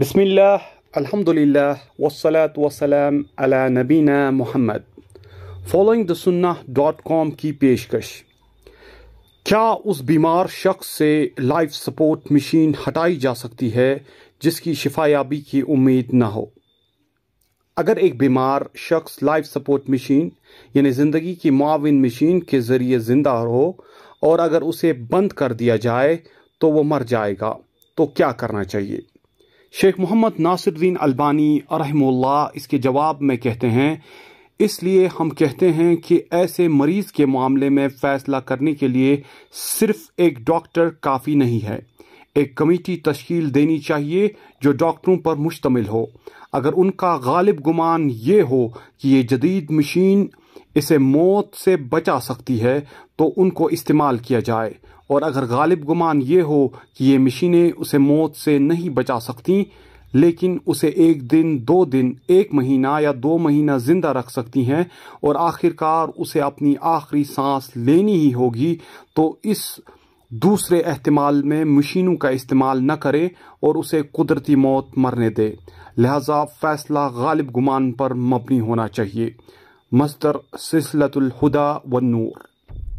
بسم اللہ الحمد للہ وسلاۃ وسلم علی نبین محمد فالوئنگ دا سنہ ڈاٹ کام کی پیشکش کیا اس بیمار شخص سے لائف سپورٹ مشین ہٹائی جا سکتی ہے جس کی شفا یابی کی امید نہ ہو اگر ایک بیمار شخص لائف سپورٹ مشین یعنی زندگی کی معاون مشین کے ذریعے زندہ ہو اور اگر اسے بند کر دیا جائے تو وہ مر جائے گا تو کیا کرنا چاہیے شیخ محمد ناصر الدین البانی رحم اللہ اس کے جواب میں کہتے ہیں اس لیے ہم کہتے ہیں کہ ایسے مریض کے معاملے میں فیصلہ کرنے کے لیے صرف ایک ڈاکٹر کافی نہیں ہے ایک کمیٹی تشکیل دینی چاہیے جو ڈاکٹروں پر مشتمل ہو اگر ان کا غالب گمان یہ ہو کہ یہ جدید مشین اسے موت سے بچا سکتی ہے تو ان کو استعمال کیا جائے اور اگر غالب گمان یہ ہو کہ یہ مشینیں اسے موت سے نہیں بچا سکتیں لیکن اسے ایک دن دو دن ایک مہینہ یا دو مہینہ زندہ رکھ سکتی ہیں اور آخر کار اسے اپنی آخری سانس لینی ہی ہوگی تو اس دوسرے احتمال میں مشینوں کا استعمال نہ کرے اور اسے قدرتی موت مرنے دے لہذا فیصلہ غالب گمان پر مبنی ہونا چاہیے مستر سلسلت الہدا و نور